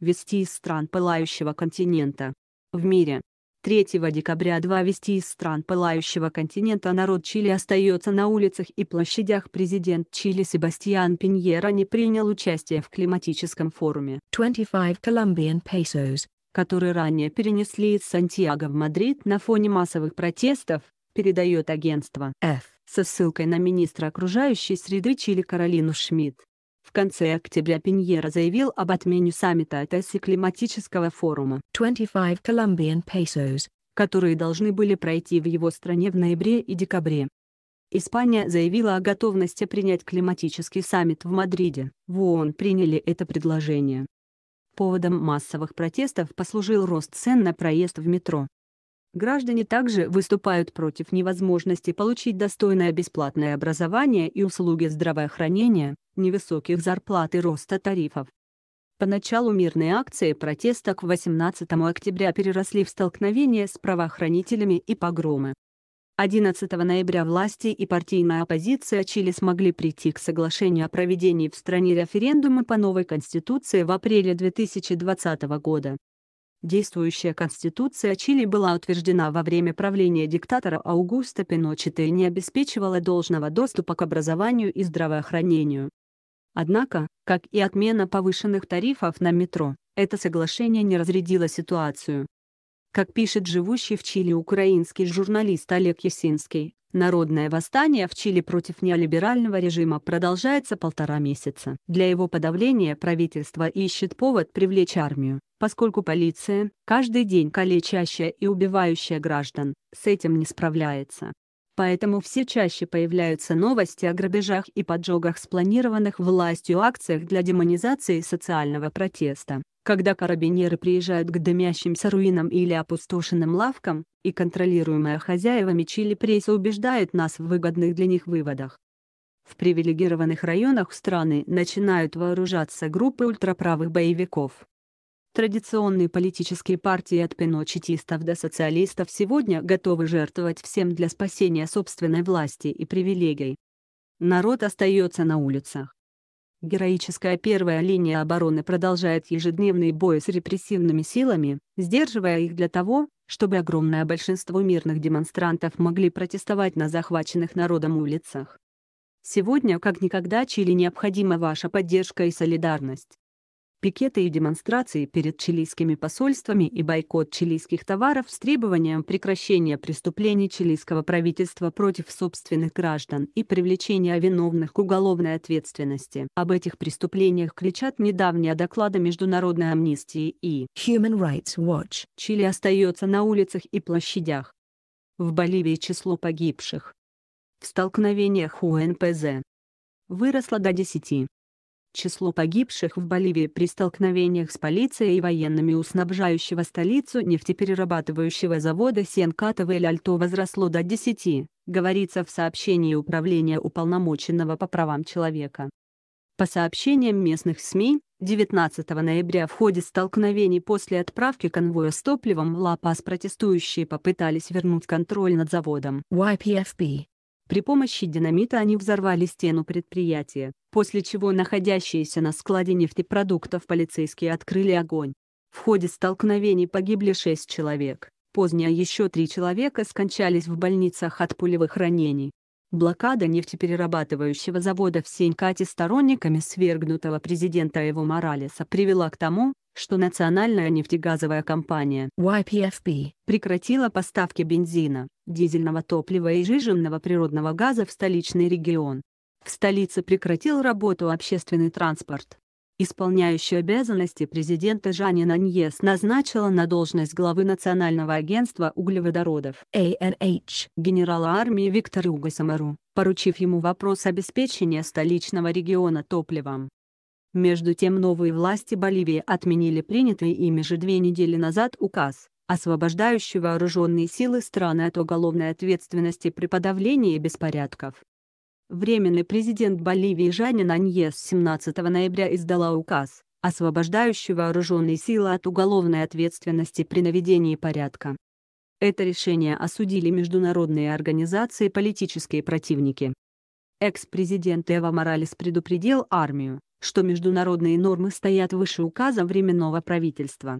вести из стран пылающего континента. В мире. 3 декабря два вести из стран пылающего континента народ Чили остается на улицах и площадях. Президент Чили Себастьян Пиньера не принял участие в климатическом форуме 25 Colombian pesos, который ранее перенесли из Сантьяго в Мадрид на фоне массовых протестов, передает агентство F со ссылкой на министра окружающей среды Чили Каролину Шмидт. В конце октября Пиньера заявил об отмене саммита АТС и климатического форума 25 Colombian pesos, которые должны были пройти в его стране в ноябре и декабре. Испания заявила о готовности принять климатический саммит в Мадриде. В ООН приняли это предложение. Поводом массовых протестов послужил рост цен на проезд в метро. Граждане также выступают против невозможности получить достойное бесплатное образование и услуги здравоохранения, невысоких зарплат и роста тарифов. Поначалу мирные акции протеста к 18 октября переросли в столкновения с правоохранителями и погромы. 11 ноября власти и партийная оппозиция Чили смогли прийти к соглашению о проведении в стране референдума по новой конституции в апреле 2020 года. Действующая конституция Чили была утверждена во время правления диктатора Аугуста Пиночета и не обеспечивала должного доступа к образованию и здравоохранению. Однако, как и отмена повышенных тарифов на метро, это соглашение не разрядило ситуацию. Как пишет живущий в Чили украинский журналист Олег Ясинский, народное восстание в Чили против неолиберального режима продолжается полтора месяца. Для его подавления правительство ищет повод привлечь армию, поскольку полиция, каждый день калечащая и убивающая граждан, с этим не справляется. Поэтому все чаще появляются новости о грабежах и поджогах спланированных властью акциях для демонизации социального протеста. Когда карабинеры приезжают к дымящимся руинам или опустошенным лавкам, и контролируемая хозяевами Чили пресса убеждает нас в выгодных для них выводах. В привилегированных районах страны начинают вооружаться группы ультраправых боевиков, Традиционные политические партии от пиночетистов до социалистов сегодня готовы жертвовать всем для спасения собственной власти и привилегий. Народ остается на улицах. Героическая первая линия обороны продолжает ежедневные бой с репрессивными силами, сдерживая их для того, чтобы огромное большинство мирных демонстрантов могли протестовать на захваченных народом улицах. Сегодня как никогда Чили необходима ваша поддержка и солидарность пикеты и демонстрации перед чилийскими посольствами и бойкот чилийских товаров с требованием прекращения преступлений чилийского правительства против собственных граждан и привлечения виновных к уголовной ответственности. Об этих преступлениях кричат недавние доклады Международной амнистии и Human Rights Watch. Чили остается на улицах и площадях. В Боливии число погибших в столкновениях УНПЗ выросло до 10. Число погибших в Боливии при столкновениях с полицией и военными у снабжающего столицу нефтеперерабатывающего завода Сенкатова-Эль-Альто возросло до 10, говорится в сообщении Управления Уполномоченного по правам человека. По сообщениям местных СМИ, 19 ноября в ходе столкновений после отправки конвоя с топливом в ла протестующие попытались вернуть контроль над заводом. YPFB. При помощи динамита они взорвали стену предприятия, после чего находящиеся на складе нефтепродуктов полицейские открыли огонь. В ходе столкновений погибли шесть человек, позднее еще три человека скончались в больницах от пулевых ранений. Блокада нефтеперерабатывающего завода в Сенькате сторонниками свергнутого президента Эво Моралеса привела к тому, что национальная нефтегазовая компания YPFB прекратила поставки бензина, дизельного топлива и жиженного природного газа в столичный регион. В столице прекратил работу общественный транспорт. Исполняющую обязанности президента Жанин Аньес назначила на должность главы Национального агентства углеводородов ANH генерала армии Виктора Угасамару, поручив ему вопрос обеспечения столичного региона топливом. Между тем новые власти Боливии отменили принятый ими же две недели назад указ, освобождающий вооруженные силы страны от уголовной ответственности при подавлении беспорядков Временный президент Боливии Жанин Аньес 17 ноября издала указ, освобождающий вооруженные силы от уголовной ответственности при наведении порядка. Это решение осудили международные организации и политические противники. Экс-президент Эва Моралес предупредил армию, что международные нормы стоят выше указа временного правительства.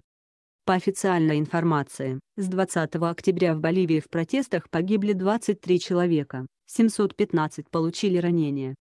По официальной информации, с 20 октября в Боливии в протестах погибли 23 человека, 715 получили ранения.